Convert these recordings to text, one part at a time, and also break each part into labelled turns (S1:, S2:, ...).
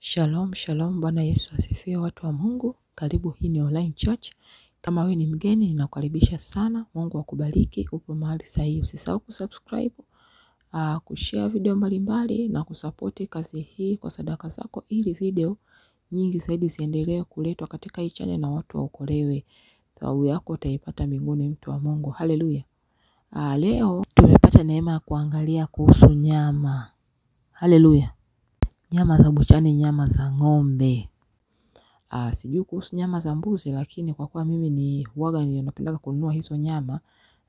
S1: Shalom, shalom, Bwana Yesu asifiwe, watu wa Mungu. Karibu, hii ni online church. Kama wewe ni mgeni, ninakukaribisha sana. Mungu akubariki, upo mahali sahihi. Usisahau kusubscribe, uh, kushare video mbalimbali mbali, na kusapoti kazi hii kwa sadaka zako, ili video nyingi zaidi ziendelee kuletwa katika hii channel na watu waokolewe. Thawabu yako utaipata mbinguni, mtu wa Mungu. Haleluya! Uh, leo tumepata neema ya kuangalia kuhusu nyama. Haleluya! nyama za buchani, nyama za ng'ombe. Uh, sijui kuhusu nyama za mbuzi, lakini kwa kuwa mimi ni huwaga napenda kununua hizo nyama,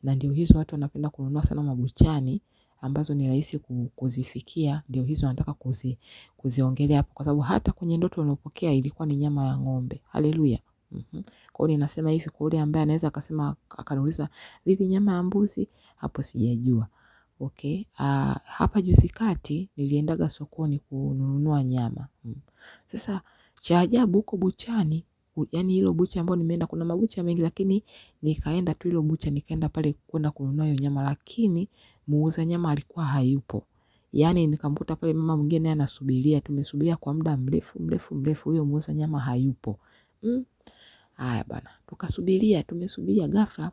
S1: na ndio hizo watu wanapenda kununua sana mabuchani ambazo ni rahisi kuzifikia, ndio hizo nataka kuzi, kuziongelea hapo, kwa sababu hata kwenye ndoto uliopokea ilikuwa ni nyama ya ng'ombe. Haleluya! Mm -hmm. Kwa hiyo ninasema hivi kwa yule ambaye anaweza akasema akaniuliza vipi nyama ya mbuzi, hapo sijajua. Okay. Uh, hapa juzi kati niliendaga sokoni kununua nyama hmm. Sasa cha ajabu huko buchani, yaani hilo bucha ambao nimeenda, kuna mabucha mengi, lakini nikaenda tu hilo bucha, nikaenda pale kwenda kununua hiyo nyama, lakini muuza nyama alikuwa hayupo. Yani nikamkuta pale mama mwingine anasubiria, tumesubiria kwa muda mrefu mrefu mrefu, huyo muuza nyama hayupo hmm. Haya bana, tukasubiria tumesubiria, ghafla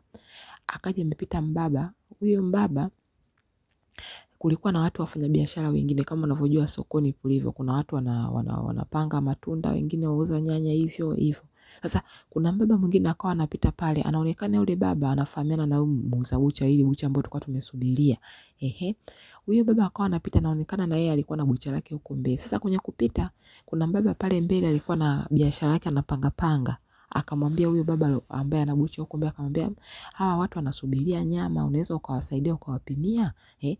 S1: akaja amepita mbaba. Huyo mbaba Kulikuwa na watu wafanyabiashara wengine kama unavyojua sokoni kulivyo, kuna watu wana, wana, wanapanga matunda, wengine wauza nyanya hivyo hivyo. Sasa kuna mbaba mwingine akawa anapita pale, anaonekana yule baba anafahamiana na huyu muuza bucha, ili bucha ambayo tulikuwa tumesubiria. Ehe, huyo baba akawa anapita, anaonekana na yeye alikuwa na bucha lake huko mbele. Sasa kwenye kupita, kuna mbaba pale mbele alikuwa na biashara yake anapanga panga akamwambia huyo baba ambaye anabucha huko mbele, akamwambia hawa watu wanasubiria nyama, unaweza ukawasaidia ukawapimia eh?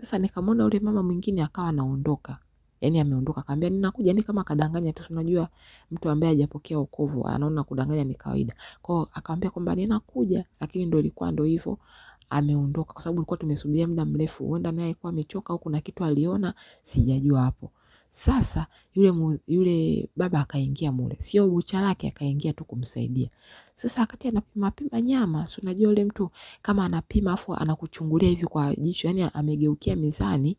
S1: Sasa nikamwona yule mama mwingine akawa anaondoka, yani ameondoka, akamwambia ninakuja, ni kama kadanganya tu. Unajua mtu ambaye hajapokea wokovu anaona kudanganya ni kawaida kwao, akamwambia kwamba ninakuja, lakini ndio ilikuwa ndio hivyo ameondoka, kwa sababu ulikuwa tumesubiria muda mrefu, huenda naye alikuwa amechoka au kuna kitu aliona, sijajua hapo. Sasa yule, mu, yule baba akaingia mule, sio bucha lake, akaingia tu kumsaidia. Sasa wakati anapima pima nyama, si unajua yule mtu kama anapima afu anakuchungulia hivi kwa jicho, yani amegeukia mizani,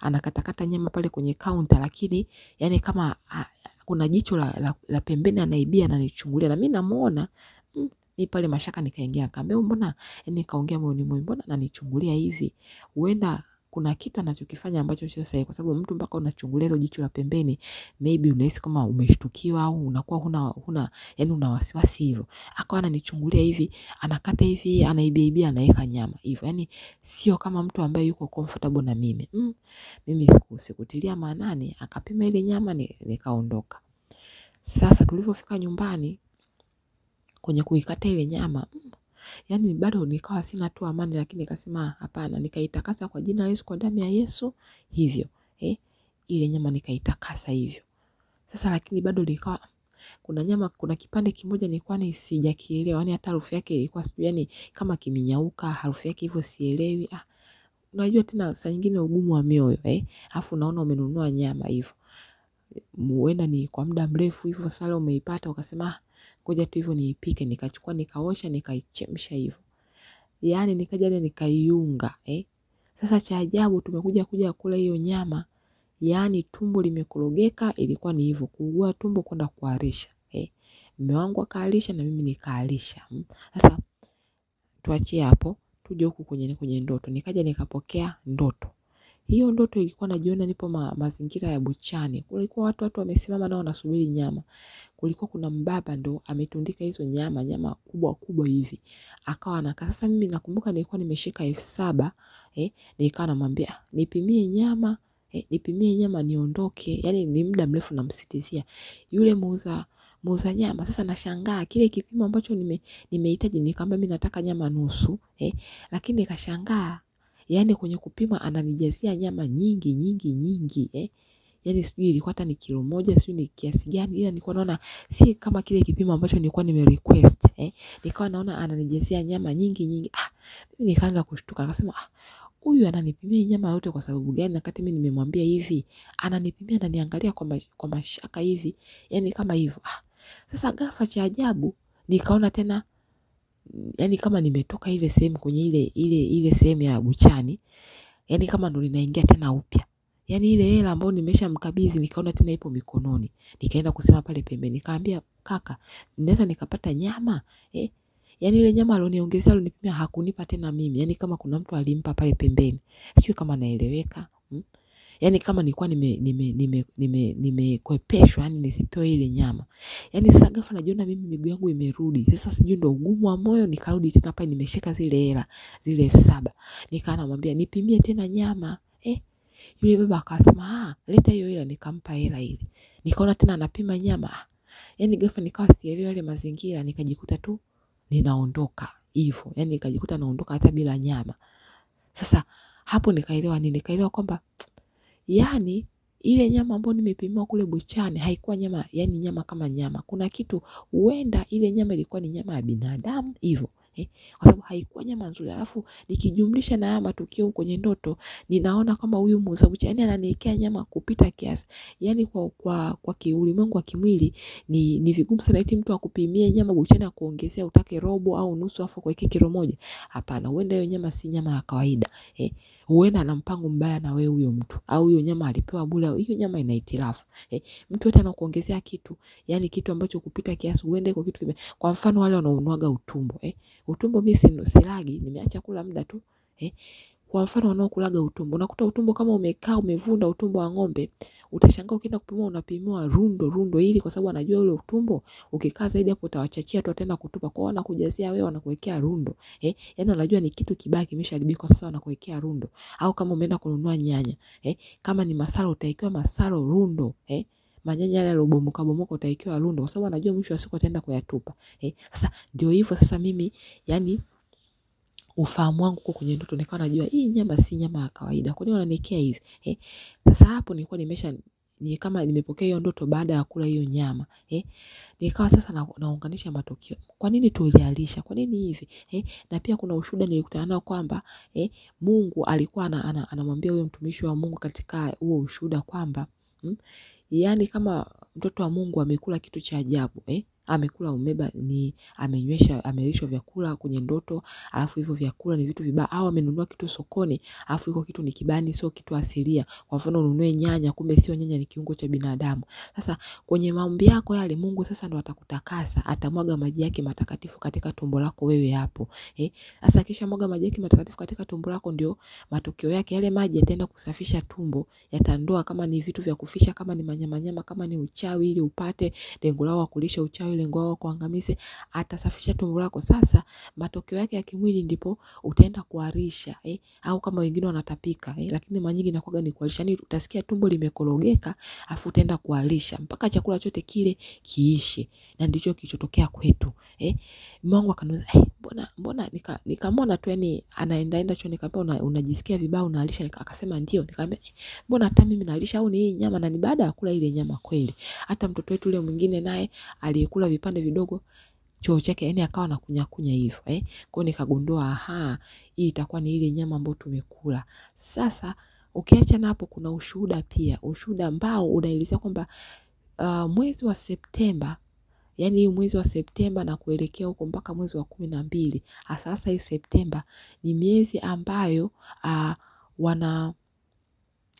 S1: anakatakata nyama pale kwenye kaunta, lakini yani kama a, kuna jicho la, la, la pembeni anaibia ananichungulia, na mimi namuona mm, ni pale mashaka nikaingia, nikaambia mbona, yani nikaongea moyoni moyoni, mbona ananichungulia hivi, huenda kuna kitu anachokifanya ambacho sio sahihi, kwa sababu mtu mpaka unachungulia hilo jicho la pembeni, maybe unahisi kama umeshtukiwa au unakuwa huna huna yani una wasiwasi hivyo, akawa ananichungulia hivi, anakata hivi, anaibiaibia, anaweka nyama hivyo, yani sio kama mtu ambaye yuko comfortable na mimi mm, mimi siku sikutilia maanani, akapima ile nyama nikaondoka. Sasa tulivyofika nyumbani kwenye kuikata ile nyama mm, yani bado nikawa sina tu amani, lakini nikasema hapana, nikaitakasa kwa jina la Yesu, kwa damu ya Yesu hivyo eh, ile nyama nikaitakasa hivyo. Sasa lakini bado nikawa kuna nyama, kuna kipande kimoja nilikuwa ni sijakielewa, yani hata harufu yake ilikuwa sijui, yani kama kiminyauka, harufu yake hivyo sielewi. Ah, unajua tena saa nyingine ugumu wa mioyo eh, afu naona umenunua nyama hivyo, muenda ni kwa muda mrefu hivyo, sala umeipata ukasema ah, ngoja tu hivyo niipike. Nikachukua nikaosha nikaichemsha hivyo, yaani nikaja ile nikaiunga eh. Sasa cha ajabu tumekuja kuja kula hiyo nyama, yaani tumbo limekorogeka. Ilikuwa ni hivyo kuugua tumbo kwenda kuharisha eh. Mume wangu akaharisha na mimi nikaharisha. Mm. Sasa tuachie hapo, tuje huku kwenye kwenye ndoto. Nikaja nikapokea ndoto hiyo ndoto ilikuwa najiona nipo ma, mazingira ya buchani. Kulikuwa watu watu wamesimama nao wanasubiri nyama. Kulikuwa kuna mbaba ndo ametundika hizo nyama, nyama kubwa kubwa hivi. Akawa anakaa. Sasa mimi nakumbuka nilikuwa nimeshika elfu saba eh, nikawa namwambia nipimie nyama eh, nipimie nyama niondoke. Yaani ni muda mrefu namsitizia. Yule muuza muuza nyama sasa nashangaa kile kipimo ambacho nime nimehitaji nikamwambia mimi nataka nyama nusu eh, lakini nikashangaa Yaani kwenye kupima ananijazia nyama nyingi nyingi nyingi eh. Yaani sijui ilikuwa hata ni kilo moja sijui ni kiasi gani ila nilikuwa naona si kama kile kipimo ambacho nilikuwa nime request eh. Nikawa naona ananijazia nyama nyingi nyingi. Ah, mimi nikaanza kushtuka akasema ah huyu ananipimia nyama yote kwa sababu gani wakati mimi nimemwambia hivi ananipimia ananiangalia kwa, mash, kwa mashaka hivi yani kama hivyo ah. Sasa ghafla cha ajabu nikaona tena yani kama nimetoka ile sehemu kwenye ile ile ile sehemu ya buchani yani kama ndo ninaingia tena upya yani ile hela ambayo nimeshamkabidhi nikaona tena ipo mikononi nikaenda kusema pale pembeni nikaambia kaka naweza nikapata nyama eh? yani ile nyama aloniongezea alionipimia hakunipa tena mimi yani kama kuna mtu alimpa pale pembeni sijui kama naeleweka hmm? yani kama nilikuwa nimekwepeshwa nime, nime, nime, nime yani nisipewe ile nyama yani sasa ghafla najiona mimi miguu yangu imerudi sasa sijui ndo ugumu wa moyo nikarudi tena pale nimeshika zile hela zile elfu saba nikaa namwambia nipimie tena nyama eh, yule baba akasema ah leta hiyo hela nikampa hela ile nikaona tena anapima nyama ah, yani ghafla nikawa sielewi yale mazingira nikajikuta tu ninaondoka hivyo yani nikajikuta naondoka hata bila nyama sasa hapo nikaelewa nini nikaelewa kwamba yani ile nyama ambayo nimepimiwa kule buchani haikuwa nyama, yani nyama kama nyama. Kuna kitu huenda ile nyama ilikuwa ni nyama ya binadamu hivyo. Eh, kwa sababu haikuwa nyama nzuri alafu nikijumlisha na haya matukio kwenye ndoto ninaona kama huyu muuza buchani ananiwekea nyama kupita kiasi Yani kwa, kwa, kwa kiulimwengu wa kimwili ni, ni vigumu sana eti mtu akupimie nyama buchani akuongezea utake robo au nusu alafu akuwekee kilo moja hapana huenda hiyo nyama si nyama ya kawaida eh huenda ana mpango mbaya na wewe huyo mtu, au huyo nyama alipewa bure, au hiyo nyama ina itilafu eh, mtu hata anakuongezea kitu, yani kitu ambacho kupita kiasi, huenda iko kitu kime. Kwa mfano wale wanaonuaga utumbo eh, utumbo mimi silagi, nimeacha kula muda tu eh, kwa mfano wanaokulaga utumbo, unakuta utumbo kama umekaa umevunda utumbo wa ng'ombe, utashangaa ukienda kupimwa unapimiwa rundo rundo, ili kwa sababu anajua ule utumbo ukikaa zaidi hapo utawachachia tu, tena kutupa. Kwa hiyo wanakujazia wewe, wanakuwekea rundo eh, yani anajua ni kitu kibaya kimesharibika, sasa wanakuwekea rundo. Au kama umeenda kununua nyanya eh, kama ni masalo utaikiwa masalo rundo eh manyanya yale yalobomoka bomoka utaikiwa rundo, kwa sababu anajua mwisho wa siku ataenda kuyatupa eh. Sasa ndio hivyo sasa, mimi yani ufahamu wangu huko kwenye ndoto, nikawa najua hii nyama si nyama ya kawaida, kwa nini wananiwekea hivi eh? Sasa hapo nilikuwa nimesha ni kama nimepokea hiyo ndoto baada ya kula hiyo nyama eh, nikawa sasa na, naunganisha matokeo. Kwa nini tulialisha? Kwa nini hivi eh? Na pia kuna ushuhuda nilikutana nao kwamba eh, Mungu alikuwa anamwambia ana, ana huyo mtumishi wa Mungu katika huo ushuhuda kwamba mm, yani kama mtoto wa Mungu amekula kitu cha ajabu eh, amekula umeba ni amenywesha amelishwa vyakula kwenye ndoto alafu hivyo vyakula ni vitu vibaya au amenunua kitu sokoni alafu iko kitu ni kibani sio kitu asilia kwa mfano ununue nyanya kumbe sio nyanya ni kiungo cha binadamu sasa kwenye maombi yako yale Mungu sasa ndo atakutakasa atamwaga maji yake matakatifu katika tumbo lako wewe hapo eh sasa kisha mwaga maji yake matakatifu katika tumbo lako ndio matokeo yake yale maji yataenda kusafisha tumbo yatandoa kama ni vitu vya kufisha kama ni manyama nyama kama ni uchawi ili upate lengo lao kulisha uchawi lengo lako kuangamize, atasafisha tumbo lako. Sasa matokeo yake ya kimwili ndipo utaenda kuharisha eh, au kama wengine wanatapika eh, lakini mara nyingi inakuwa ni kuharisha, ni yaani, utasikia tumbo limekorogeka, afu utaenda kuharisha mpaka chakula chote kile kiishe, na ndicho kilichotokea kwetu eh. Mwangu akaniuliza eh, mbona mbona nikamwona nika tu yani anaendaenda chuo nikamwambia unajisikia una vibaya unalisha nika, akasema ndio nikamwambia eh, mbona hata mimi nalisha au ni hii nyama na ni baada ya kula ile nyama kweli hata mtoto wetu yule mwingine naye aliyekula vipande vidogo choo chake yani akawa nakunya kunya hivyo eh kwa nikagundua aha hii itakuwa ni ile nyama ambayo tumekula sasa ukiacha na hapo kuna ushuhuda pia ushuhuda ambao unaelezea kwamba uh, mwezi wa Septemba yani mwezi wa Septemba na kuelekea huko mpaka mwezi wa kumi na mbili Sasa hii Septemba ni miezi ambayo uh, wana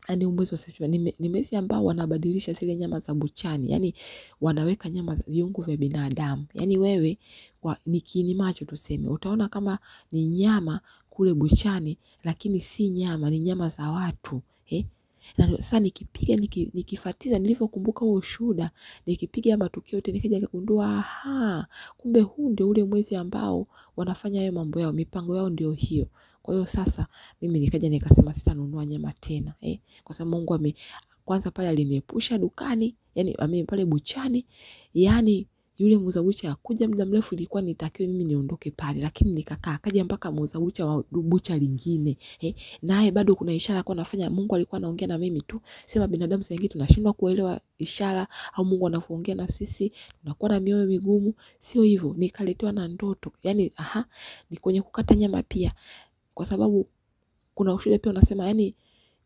S1: yani mwezi wa Septemba ni miezi ambayo wanabadilisha zile nyama za buchani, yani wanaweka nyama za viungo vya binadamu. Yani wewe kwa, ni kiini macho tuseme, utaona kama ni nyama kule buchani, lakini si nyama, ni nyama za watu eh. Na sasa nikipiga niki, nikifuatiza nilivyokumbuka huo ushuhuda, nikipiga matukio yote nikaja kugundua aha, kumbe huu ndio ule mwezi ambao wanafanya hayo mambo yao, mipango yao ndio hiyo. Kwa hiyo sasa mimi nikaja nikasema sitanunua nyama tena eh, kwa sababu Mungu ame kwanza pale aliniepusha dukani, yani ame pale buchani, yani yule muuza bucha akuja muda mrefu, ilikuwa nitakiwe mimi niondoke pale, lakini nikakaa. Akaja mpaka muuza bucha wa bucha lingine eh, naye bado kuna ishara kwa nafanya. Mungu alikuwa anaongea na mimi tu, sema binadamu sasa nyingine tunashindwa kuelewa ishara au Mungu anavyoongea na sisi, tunakuwa na mioyo migumu, sio hivyo. Nikaletewa na ndoto, yani aha, ni kwenye kukata nyama pia, kwa sababu kuna ushuhuda pia unasema yani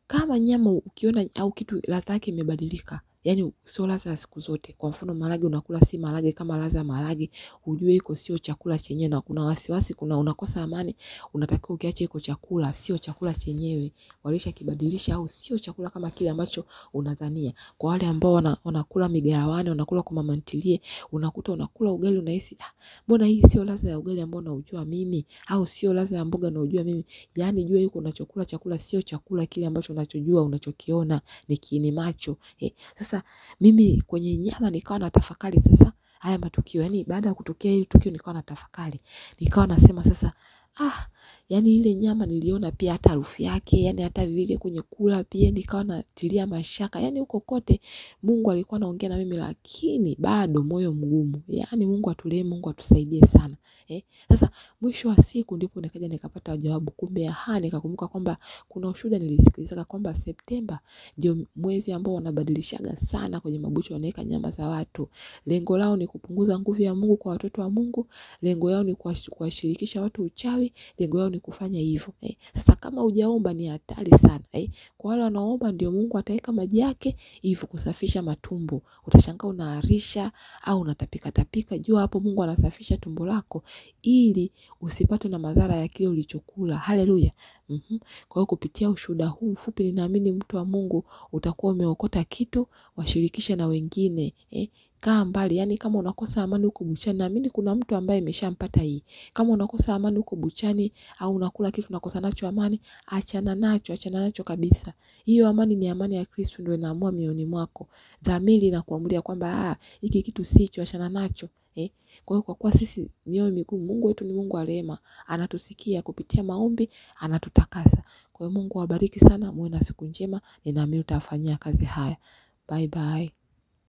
S1: kama nyama ukiona au kitu ladha yake imebadilika yani sio ladha ya siku zote. Kwa mfano marage unakula si marage kama ladha ya marage, ujue iko sio chakula chenyewe, na kuna wasiwasi, kuna unakosa amani, unatakiwa ukiache iko chakula, sio chakula chenyewe, walisha kibadilisha, au sio chakula kama kile ambacho unadhania. Kwa wale ambao wanakula migawani, wanakula kwa mama ntilie, unakuta unakula ugali unahisi ah, mbona hii sio ladha ya ugali ambao naujua mimi, au sio ladha ya mboga naujua mimi. Yani jua yuko unachokula chakula sio chakula kile ambacho unachojua unachokiona ni kiini macho eh. Sasa sasa mimi kwenye nyama nikawa na tafakari sasa haya matukio, yani baada ya kutokea hili tukio nikawa na tafakari nikawa nasema sasa ah Yani ile nyama niliona pia hata harufu yake, yani hata vile kwenye kula pia nikawa natilia mashaka. Yani huko kote Mungu alikuwa anaongea na mimi lakini bado moyo mgumu. Yani Mungu atulee, Mungu atusaidie sana. Eh? Sasa mwisho wa siku ndipo nikaja nikapata jawabu kumbe aha, nikakumbuka kwamba kuna ushuhuda nilisikiliza kwamba Septemba ndio mwezi ambao wanabadilishaga sana kwenye mabucha wanaweka nyama za watu. Lengo lao ni kupunguza nguvu ya Mungu kwa watoto wa Mungu, lengo yao ni kuwashirikisha watu uchawi, lengo yao ni kufanya hivyo eh. Sasa kama hujaomba ni hatari sana eh. Kwa wale wanaomba ndio Mungu ataweka maji yake hivyo kusafisha matumbo. Utashangaa unaharisha au unatapika tapika, jua hapo Mungu anasafisha tumbo lako ili usipatwe na madhara ya kile ulichokula. Haleluya. Mm -hmm. Kwa hiyo kupitia ushuhuda huu mfupi, ninaamini mtu wa Mungu utakuwa umeokota kitu, washirikishe na wengine eh kaa mbali. Yani kama unakosa amani huko buchani, naamini kuna mtu ambaye ameshampata hii. Kama unakosa amani huko buchani au unakula kitu unakosa nacho amani, achana nacho, achana nacho kabisa. Hiyo amani ni amani ya Kristo, ndio inaamua mioyoni mwako. Dhamiri inakuamulia kwamba ah, hiki kitu sicho, achana nacho. Eh, kwa hiyo kwa kuwa sisi mioyo migumu, Mungu wetu ni Mungu wa rehema, anatusikia kupitia maombi, anatutakasa. Kwa hiyo Mungu awabariki sana, muwe na siku njema, ninaamini utafanyia kazi haya. Bye bye.